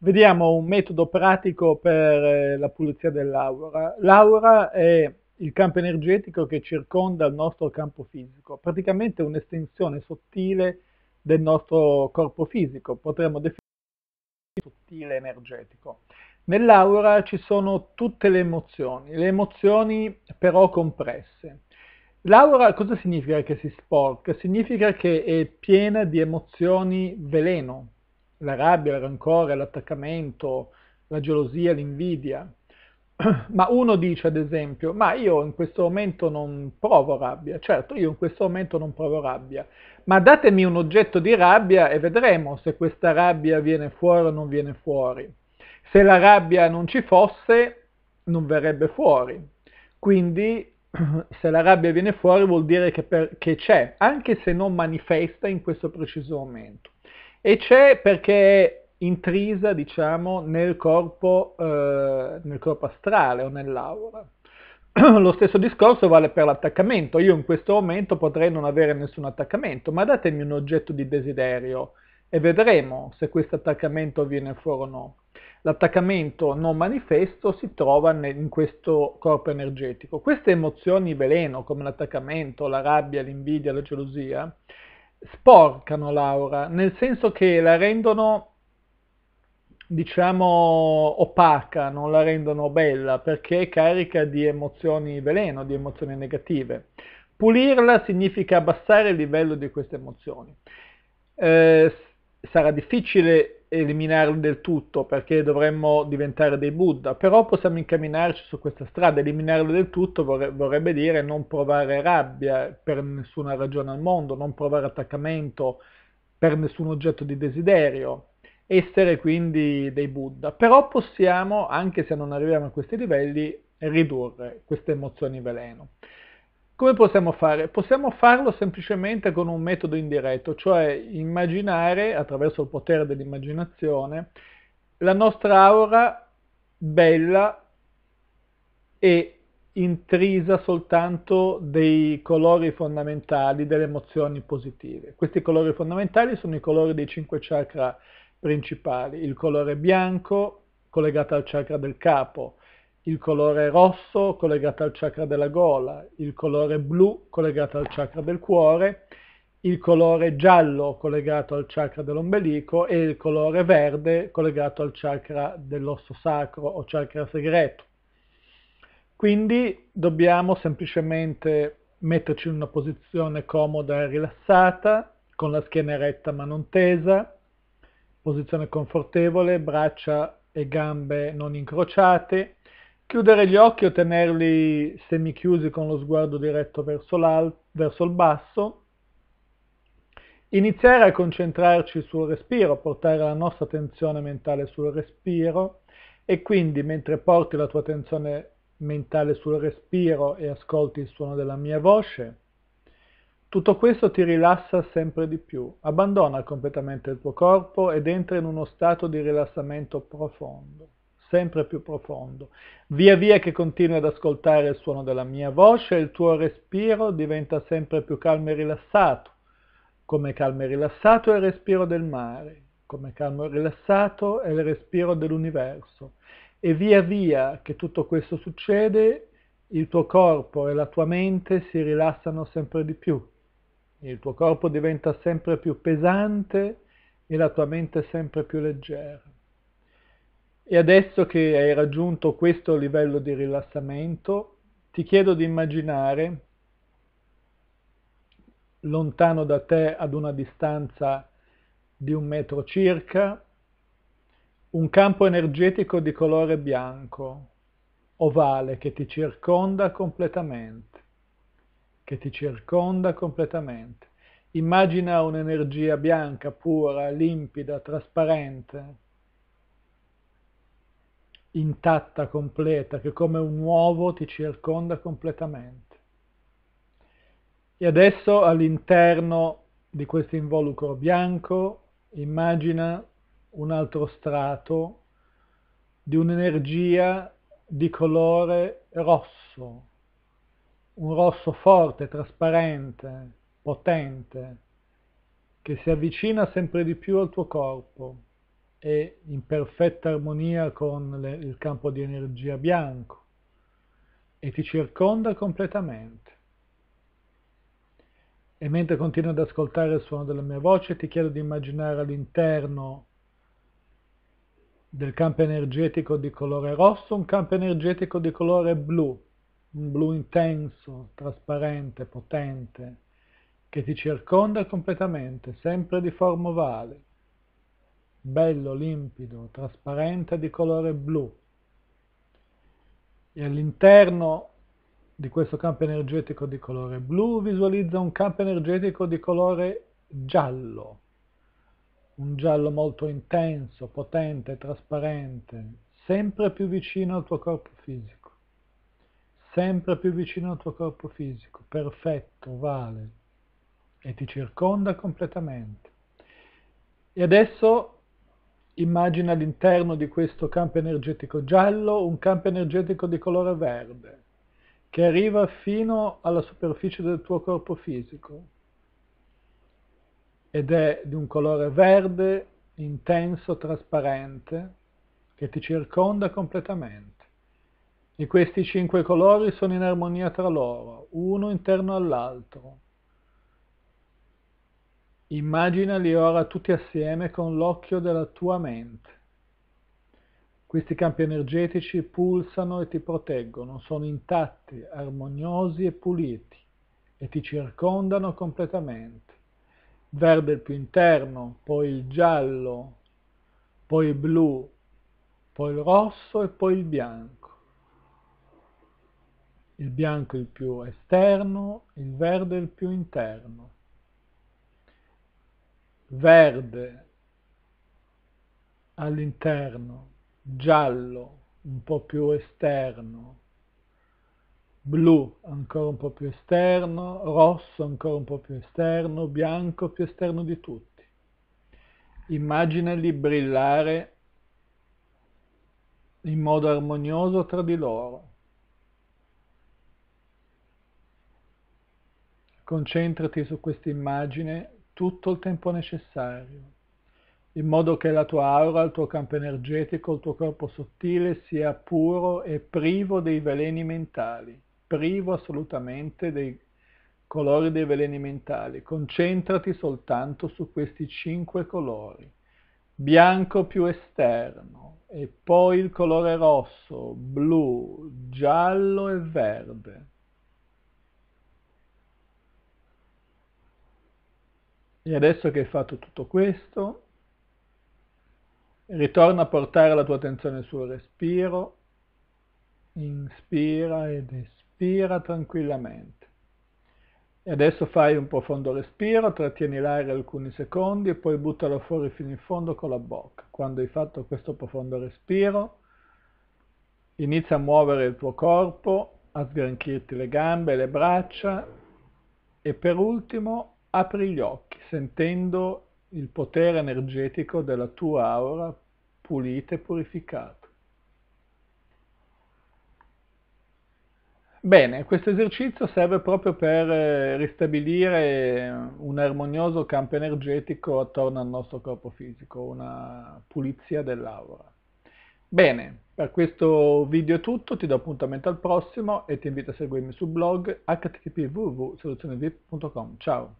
vediamo un metodo pratico per eh, la pulizia dell'aura. L'aura è il campo energetico che circonda il nostro campo fisico, praticamente un'estensione sottile del nostro corpo fisico, potremmo definire sottile energetico. Nell'aura ci sono tutte le emozioni, le emozioni però compresse. L'aura cosa significa che si sporca? Significa che è piena di emozioni veleno, la rabbia, il rancore, l'attaccamento, la gelosia, l'invidia. Ma uno dice ad esempio, ma io in questo momento non provo rabbia, certo io in questo momento non provo rabbia, ma datemi un oggetto di rabbia e vedremo se questa rabbia viene fuori o non viene fuori. Se la rabbia non ci fosse, non verrebbe fuori. Quindi se la rabbia viene fuori vuol dire che, per, che c'è, anche se non manifesta in questo preciso momento e c'è perché è intrisa, diciamo, nel corpo, eh, nel corpo astrale o nell'aura. Lo stesso discorso vale per l'attaccamento. Io in questo momento potrei non avere nessun attaccamento, ma datemi un oggetto di desiderio e vedremo se questo attaccamento viene fuori o no. L'attaccamento non manifesto si trova in questo corpo energetico. Queste emozioni veleno, come l'attaccamento, la rabbia, l'invidia, la gelosia, sporcano l'aura, nel senso che la rendono, diciamo, opaca, non la rendono bella, perché è carica di emozioni veleno, di emozioni negative. Pulirla significa abbassare il livello di queste emozioni. Eh, sarà difficile eliminarli del tutto perché dovremmo diventare dei Buddha, però possiamo incamminarci su questa strada, eliminarli del tutto vorrebbe dire non provare rabbia per nessuna ragione al mondo, non provare attaccamento per nessun oggetto di desiderio, essere quindi dei Buddha, però possiamo, anche se non arriviamo a questi livelli, ridurre queste emozioni veleno. Come possiamo fare? Possiamo farlo semplicemente con un metodo indiretto, cioè immaginare attraverso il potere dell'immaginazione la nostra aura bella e intrisa soltanto dei colori fondamentali, delle emozioni positive. Questi colori fondamentali sono i colori dei cinque chakra principali, il colore bianco collegato al chakra del capo, il colore rosso collegato al chakra della gola, il colore blu collegato al chakra del cuore, il colore giallo collegato al chakra dell'ombelico e il colore verde collegato al chakra dell'osso sacro o chakra segreto. Quindi dobbiamo semplicemente metterci in una posizione comoda e rilassata, con la schiena eretta ma non tesa, posizione confortevole, braccia e gambe non incrociate, Chiudere gli occhi o tenerli semichiusi con lo sguardo diretto verso, verso il basso. Iniziare a concentrarci sul respiro, portare la nostra attenzione mentale sul respiro e quindi mentre porti la tua attenzione mentale sul respiro e ascolti il suono della mia voce, tutto questo ti rilassa sempre di più, abbandona completamente il tuo corpo ed entra in uno stato di rilassamento profondo sempre più profondo. Via via che continui ad ascoltare il suono della mia voce, il tuo respiro diventa sempre più calmo e rilassato, come calmo e rilassato è il respiro del mare, come calmo e rilassato è il respiro dell'universo. E via via che tutto questo succede, il tuo corpo e la tua mente si rilassano sempre di più. Il tuo corpo diventa sempre più pesante e la tua mente sempre più leggera. E adesso che hai raggiunto questo livello di rilassamento, ti chiedo di immaginare lontano da te ad una distanza di un metro circa un campo energetico di colore bianco, ovale, che ti circonda completamente, che ti circonda completamente. Immagina un'energia bianca, pura, limpida, trasparente, intatta, completa, che come un uovo ti circonda completamente. E adesso all'interno di questo involucro bianco immagina un altro strato di un'energia di colore rosso, un rosso forte, trasparente, potente, che si avvicina sempre di più al tuo corpo è in perfetta armonia con le, il campo di energia bianco e ti circonda completamente. E mentre continui ad ascoltare il suono della mia voce, ti chiedo di immaginare all'interno del campo energetico di colore rosso un campo energetico di colore blu, un blu intenso, trasparente, potente, che ti circonda completamente, sempre di forma ovale bello, limpido, trasparente di colore blu e all'interno di questo campo energetico di colore blu visualizza un campo energetico di colore giallo, un giallo molto intenso, potente, trasparente, sempre più vicino al tuo corpo fisico, sempre più vicino al tuo corpo fisico, perfetto, vale, e ti circonda completamente. E adesso immagina all'interno di questo campo energetico giallo un campo energetico di colore verde che arriva fino alla superficie del tuo corpo fisico ed è di un colore verde intenso, trasparente, che ti circonda completamente. E questi cinque colori sono in armonia tra loro, uno interno all'altro. Immaginali ora tutti assieme con l'occhio della tua mente. Questi campi energetici pulsano e ti proteggono, sono intatti, armoniosi e puliti e ti circondano completamente. Verde il più interno, poi il giallo, poi il blu, poi il rosso e poi il bianco il bianco il più esterno, il verde il più interno verde all'interno, giallo un po' più esterno, blu ancora un po' più esterno, rosso ancora un po' più esterno, bianco più esterno di tutti. Immaginali brillare in modo armonioso tra di loro. Concentrati su questa immagine tutto il tempo necessario, in modo che la tua aura, il tuo campo energetico, il tuo corpo sottile sia puro e privo dei veleni mentali, privo assolutamente dei colori dei veleni mentali. Concentrati soltanto su questi cinque colori, bianco più esterno e poi il colore rosso, blu, giallo e verde. E adesso che hai fatto tutto questo, ritorna a portare la tua attenzione sul respiro, inspira ed espira tranquillamente. E adesso fai un profondo respiro, trattieni l'aria alcuni secondi e poi buttalo fuori fino in fondo con la bocca. Quando hai fatto questo profondo respiro, inizia a muovere il tuo corpo, a sgranchirti le gambe, le braccia e per ultimo apri gli occhi sentendo il potere energetico della tua aura pulita e purificata. Bene, questo esercizio serve proprio per eh, ristabilire un armonioso campo energetico attorno al nostro corpo fisico, una pulizia dell'aura. Bene, per questo video è tutto, ti do appuntamento al prossimo e ti invito a seguirmi sul blog http www.soluzionevip.com. Ciao!